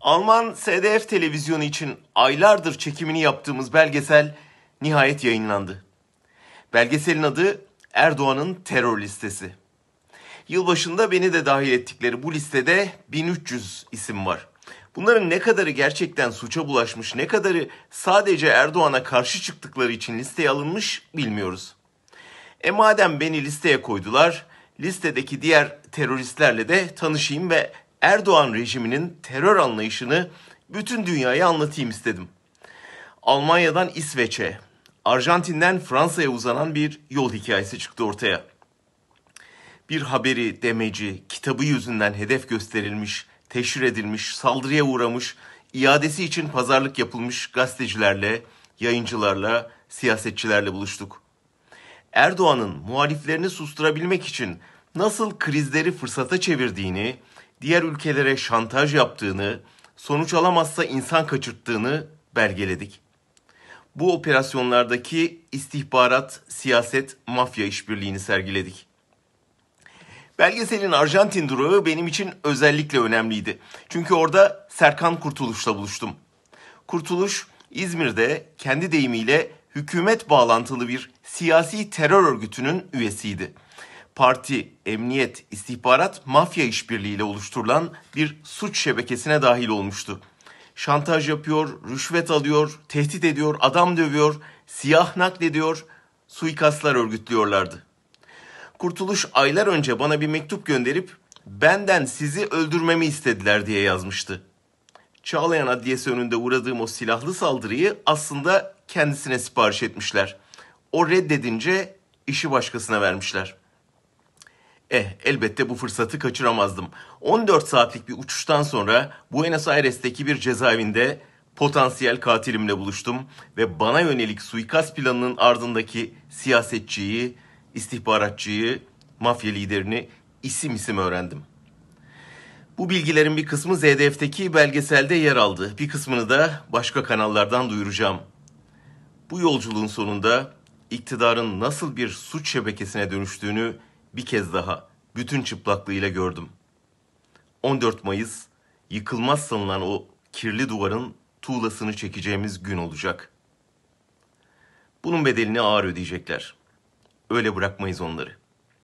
Alman SDF televizyonu için aylardır çekimini yaptığımız belgesel nihayet yayınlandı. Belgeselin adı Erdoğan'ın terör listesi. Yılbaşında beni de dahil ettikleri bu listede 1300 isim var. Bunların ne kadarı gerçekten suça bulaşmış, ne kadarı sadece Erdoğan'a karşı çıktıkları için listeye alınmış bilmiyoruz. E madem beni listeye koydular, listedeki diğer teröristlerle de tanışayım ve Erdoğan rejiminin terör anlayışını bütün dünyaya anlatayım istedim. Almanya'dan İsveç'e, Arjantin'den Fransa'ya uzanan bir yol hikayesi çıktı ortaya. Bir haberi, demeci, kitabı yüzünden hedef gösterilmiş, teşhir edilmiş, saldırıya uğramış, iadesi için pazarlık yapılmış gazetecilerle, yayıncılarla, siyasetçilerle buluştuk. Erdoğan'ın muhaliflerini susturabilmek için nasıl krizleri fırsata çevirdiğini, diğer ülkelere şantaj yaptığını, sonuç alamazsa insan kaçırttığını belgeledik. Bu operasyonlardaki istihbarat, siyaset, mafya işbirliğini sergiledik. Belgeselin Arjantin durağı benim için özellikle önemliydi. Çünkü orada Serkan Kurtuluş'la buluştum. Kurtuluş İzmir'de kendi deyimiyle hükümet bağlantılı bir siyasi terör örgütünün üyesiydi parti, emniyet, istihbarat, mafya işbirliğiyle oluşturulan bir suç şebekesine dahil olmuştu. Şantaj yapıyor, rüşvet alıyor, tehdit ediyor, adam dövüyor, siyah naklediyor, suikastlar örgütlüyorlardı. Kurtuluş aylar önce bana bir mektup gönderip benden sizi öldürmemi istediler diye yazmıştı. Çağlayan Adliyesi önünde uğradığım o silahlı saldırıyı aslında kendisine sipariş etmişler. O reddedince işi başkasına vermişler.'' Eh elbette bu fırsatı kaçıramazdım. 14 saatlik bir uçuştan sonra Buenos Aires'teki bir cezaevinde potansiyel katilimle buluştum ve bana yönelik suikast planının ardındaki siyasetçiyi, istihbaratçıyı, mafya liderini isim isim öğrendim. Bu bilgilerin bir kısmı ZDF'teki belgeselde yer aldı. Bir kısmını da başka kanallardan duyuracağım. Bu yolculuğun sonunda iktidarın nasıl bir suç şebekesine dönüştüğünü bir kez daha bütün çıplaklığıyla gördüm. 14 Mayıs yıkılmaz sanılan o kirli duvarın tuğlasını çekeceğimiz gün olacak. Bunun bedelini ağır ödeyecekler. Öyle bırakmayız onları.''